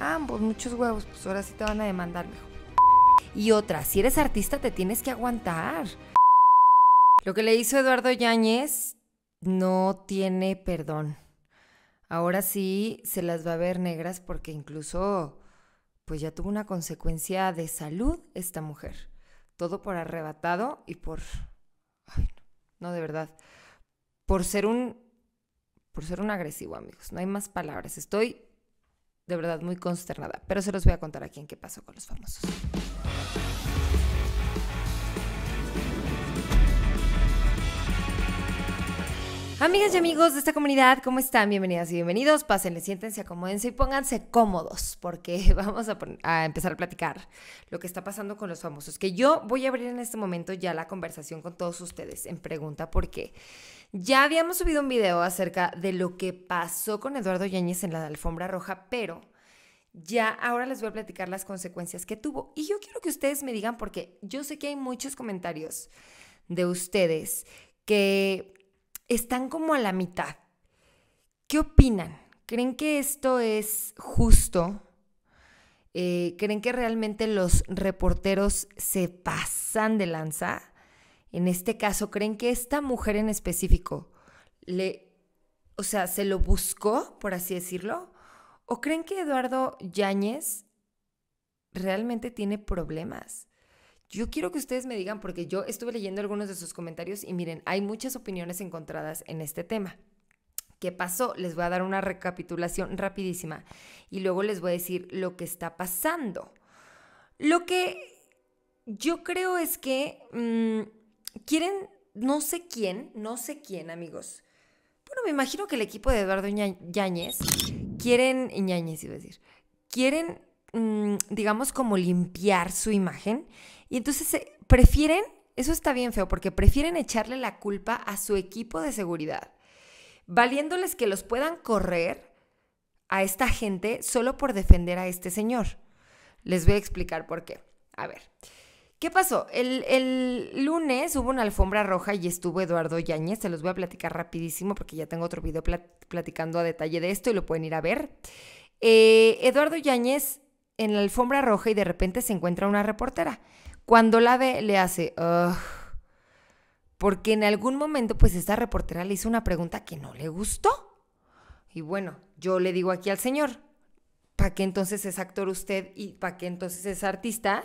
ambos, ah, pues muchos huevos, pues ahora sí te van a demandar, mejor. Y otra, si eres artista te tienes que aguantar. Lo que le hizo Eduardo Yáñez no tiene perdón. Ahora sí se las va a ver negras porque incluso pues ya tuvo una consecuencia de salud esta mujer. Todo por arrebatado y por ay, no, no de verdad, por ser un por ser un agresivo, amigos. No hay más palabras. Estoy de verdad muy consternada. Pero se los voy a contar aquí en qué pasó con los famosos. Amigas y amigos de esta comunidad, ¿cómo están? Bienvenidas y bienvenidos. Pásenle, siéntense, acomódense y pónganse cómodos porque vamos a, a, empezar a platicar lo que está pasando con los famosos. Que yo voy a abrir en este momento ya la conversación con todos ustedes en pregunta por qué. Ya habíamos subido un video acerca de lo que pasó con Eduardo Yáñez en la alfombra roja, pero ya ahora les voy a platicar las consecuencias que tuvo. Y yo quiero que ustedes me digan, porque yo sé que hay muchos comentarios de ustedes que están como a la mitad. ¿Qué opinan? ¿Creen que esto es justo? Eh, ¿Creen que realmente los reporteros se pasan de lanza? en este caso, creen que esta mujer en específico le, o sea, se lo buscó, por así decirlo, o creen que Eduardo Yáñez realmente tiene problemas. Yo quiero que ustedes me digan, porque yo estuve leyendo algunos de sus comentarios y miren, hay muchas opiniones encontradas en este tema. ¿Qué pasó? Les voy a dar una recapitulación rapidísima y luego les voy a decir lo que está pasando. Lo que yo creo es que mm, quieren, no sé quién, no sé quién, amigos. Bueno, me imagino que el equipo de Eduardo Yáñez quieren, Yáñez iba a decir, quieren, mm, digamos, como limpiar su imagen. Y entonces eh, prefieren, eso está bien feo, porque prefieren echarle la culpa a su equipo de seguridad, valiéndoles que los puedan correr a esta gente solo por defender a este señor. Les voy a explicar por qué. A ver. ¿Qué pasó? El, lunes hubo una alfombra roja y estuvo Eduardo Yáñez. Se los voy a platicar rapidísimo porque ya tengo otro video platicando a detalle de esto y lo pueden ir a ver. Eh, Eduardo Yáñez en la alfombra roja y de repente se encuentra una reportera. Cuando la ve, le hace, porque en algún momento, pues esta reportera le hizo una pregunta que no le gustó. Y bueno, yo le digo aquí al señor, ¿para qué entonces es actor usted y para qué entonces es artista?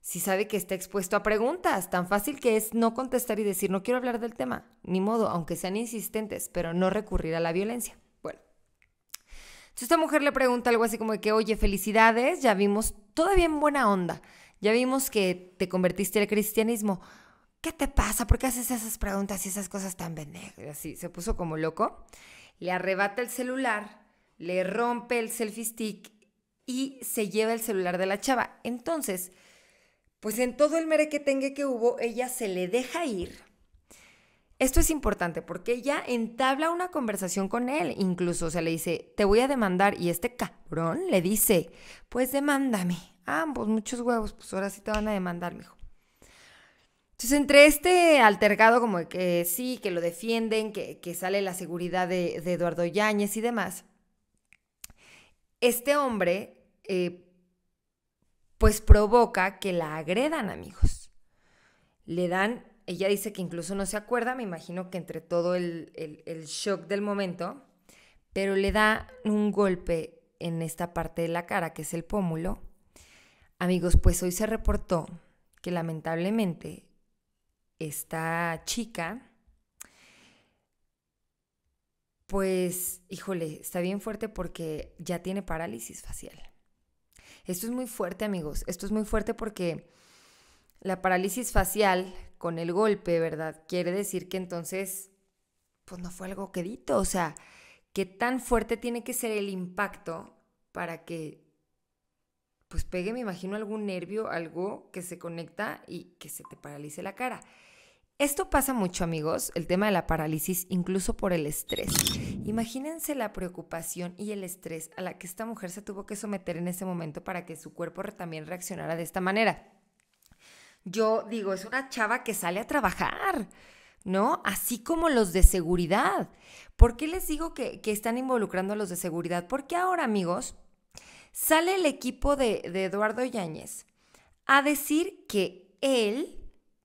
si sabe que está expuesto a preguntas. Tan fácil que es no contestar y decir no quiero hablar del tema, ni modo, aunque sean insistentes, pero no recurrir a la violencia. Bueno, entonces esta mujer le pregunta algo así como que, oye, felicidades, ya vimos, todavía en buena onda, ya vimos que te convertiste al cristianismo. ¿Qué te pasa? ¿Por qué haces esas preguntas y esas cosas tan bendejas? Así, se puso como loco. Le arrebata el celular, le rompe el selfie stick y se lleva el celular de la chava. Entonces, pues en todo el merequetengue que hubo, ella se le deja ir. Esto es importante porque ella entabla una conversación con él, incluso, se le dice, te voy a demandar, y este cabrón le dice, pues demándame. Ambos, pues muchos huevos, pues ahora sí te van a demandar, mijo. Entonces, entre este altergado, como que sí, que lo defienden, que, sale la seguridad de, Eduardo Yáñez y demás, este hombre eh, pues provoca que la agredan amigos. Le dan, ella dice que incluso no se acuerda, me imagino que entre todo el, el, shock del momento, pero le da un golpe en esta parte de la cara, que es el pómulo. Amigos, pues hoy se reportó que lamentablemente esta chica, pues, híjole, está bien fuerte porque ya tiene parálisis facial. Esto es muy fuerte, amigos. Esto es muy fuerte porque la parálisis facial con el golpe, ¿verdad? Quiere decir que entonces, pues no fue algo quedito. O sea, ¿qué tan fuerte tiene que ser el impacto para que, pues pegue, me imagino, algún nervio, algo que se conecta y que se te paralice la cara? Esto pasa mucho, amigos, el tema de la parálisis, incluso por el estrés. Imagínense la preocupación y el estrés a la que esta mujer se tuvo que someter en ese momento para que su cuerpo también reaccionara de esta manera. Yo digo, es una chava que sale a trabajar, ¿no? Así como los de seguridad. ¿Por qué les digo que, están involucrando a los de seguridad? Porque ahora, amigos, sale el equipo de, de Eduardo Yáñez a decir que él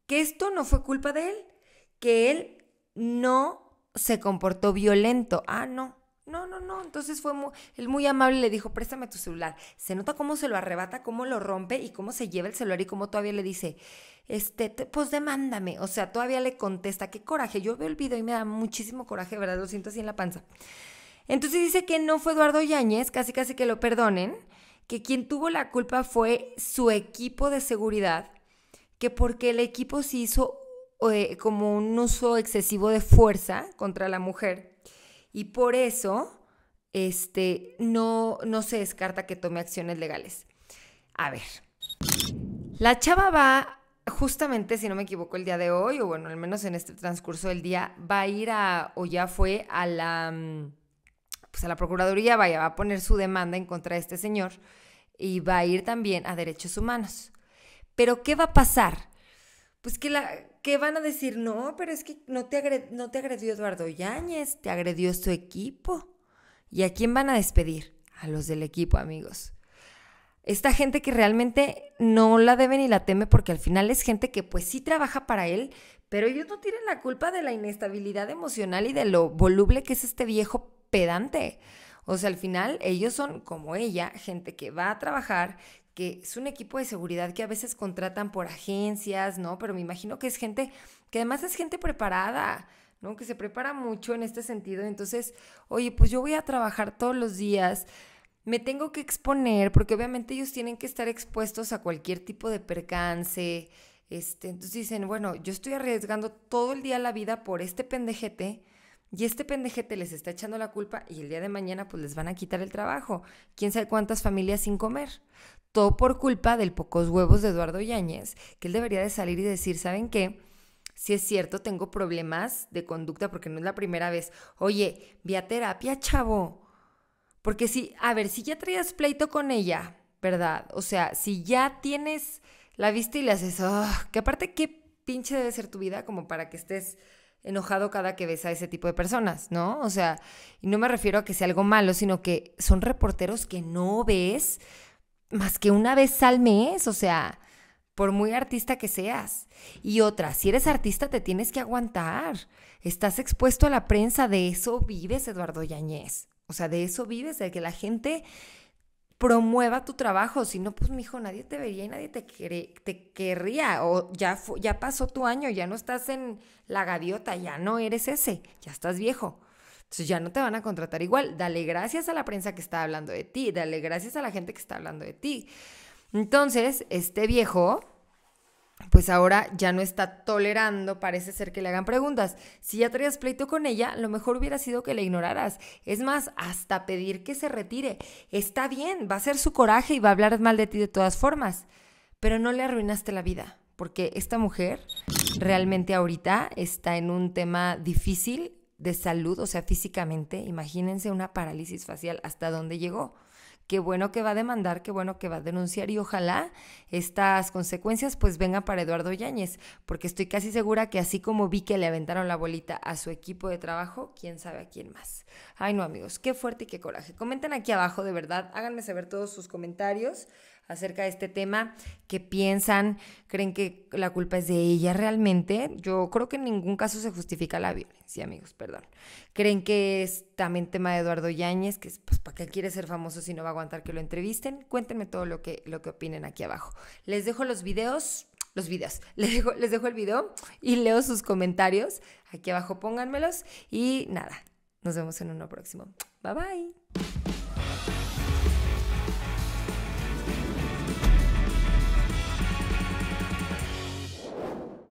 que esto no fue culpa de él, que él no se comportó violento. Ah, no, no, no, no. Entonces fue muy, él muy amable le dijo, préstame tu celular. Se nota cómo se lo arrebata, cómo lo rompe y cómo se lleva el celular y cómo todavía le dice, este, pues demándame. O sea, todavía le contesta, qué coraje. Yo veo olvido y me da muchísimo coraje, ¿verdad? Lo siento así en la panza. Entonces dice que no fue Eduardo Yáñez, casi casi que lo perdonen, que quien tuvo la culpa fue su equipo de seguridad que porque el equipo se hizo eh, como un uso excesivo de fuerza contra la mujer y por eso este, no, no se descarta que tome acciones legales. A ver, la chava va justamente, si no me equivoco, el día de hoy, o bueno, al menos en este transcurso del día, va a ir a, o ya fue a la, mm, pues a la Procuraduría, vaya, va a poner su demanda en contra de este señor y va a ir también a Derechos Humanos. Pero ¿qué va a pasar? Pues que, la, que van a decir, no, pero es que no te, no te agredió Eduardo Yáñez, te agredió su equipo. ¿Y a quién van a despedir? A los del equipo, amigos. Esta gente que realmente no la debe ni la teme porque al final es gente que pues sí trabaja para él, pero ellos no tienen la culpa de la inestabilidad emocional y de lo voluble que es este viejo pedante. O sea, al final ellos son, como ella, gente que va a trabajar, que es un equipo de seguridad que a veces contratan por agencias, ¿no? Pero me imagino que es gente, que además es gente preparada, ¿no? Que se prepara mucho en este sentido. Entonces, oye, pues yo voy a trabajar todos los días, me tengo que exponer, porque obviamente ellos tienen que estar expuestos a cualquier tipo de percance. Este, entonces dicen, bueno, yo estoy arriesgando todo el día la vida por este pendejete. Y este pendejete les está echando la culpa y el día de mañana pues les van a quitar el trabajo. ¿Quién sabe cuántas familias sin comer? Todo por culpa del pocos huevos de Eduardo Yáñez, que él debería de salir y decir, ¿saben qué? Si es cierto, tengo problemas de conducta porque no es la primera vez. Oye, vía terapia, chavo. Porque si, a ver, si ya traías pleito con ella, ¿verdad? O sea, si ya tienes, la vista y le haces, ah, que aparte, qué pinche debe ser tu vida como para que estés enojado cada que ves a ese tipo de personas, ¿no? O sea, y no me refiero a que sea algo malo, sino que son reporteros que no ves más que una vez al mes, o sea, por muy artista que seas. Y otra, si eres artista te tienes que aguantar. Estás expuesto a la prensa, de eso vives, Eduardo Yañez. O sea, de eso vives, de que la gente promueva tu trabajo. Si no, pues, mijo, nadie te vería y nadie te, te querría. O ya, ya pasó tu año, ya no estás en la gaviota, ya no eres ese, ya estás viejo. Entonces ya no te van a contratar igual. Dale gracias a la prensa que está hablando de ti, dale gracias a la gente que está hablando de ti. Entonces, este viejo, pues ahora ya no está tolerando, parece ser que le hagan preguntas. Si ya traías pleito con ella, lo mejor hubiera sido que le ignoraras. Es más, hasta pedir que se retire. Está bien, va a ser su coraje y va a hablar mal de ti de todas formas, pero no le arruinaste la vida, porque esta mujer realmente ahorita está en un tema difícil de salud, o sea, físicamente, imagínense una parálisis facial hasta dónde llegó. Qué bueno que va a demandar, qué bueno que va a denunciar y ojalá estas consecuencias pues vengan para Eduardo Yáñez, porque estoy casi segura que así como vi que le aventaron la bolita a su equipo de trabajo, quién sabe a quién más. Ay no amigos, qué fuerte y qué coraje. Comenten aquí abajo de verdad, háganme saber todos sus comentarios acerca de este tema, qué piensan, creen que la culpa es de ella realmente. Yo creo que en ningún caso se justifica la violencia, amigos, perdón. Creen que es también tema de Eduardo Yáñez, que es, pues, ¿para qué quiere ser famoso si no va a aguantar que lo entrevisten? Cuéntenme todo lo que, lo que opinen aquí abajo. Les dejo los videos, los videos. Les dejo, les dejo el video y leo sus comentarios. Aquí abajo pónganmelos. Y nada, nos vemos en uno próximo. Bye bye.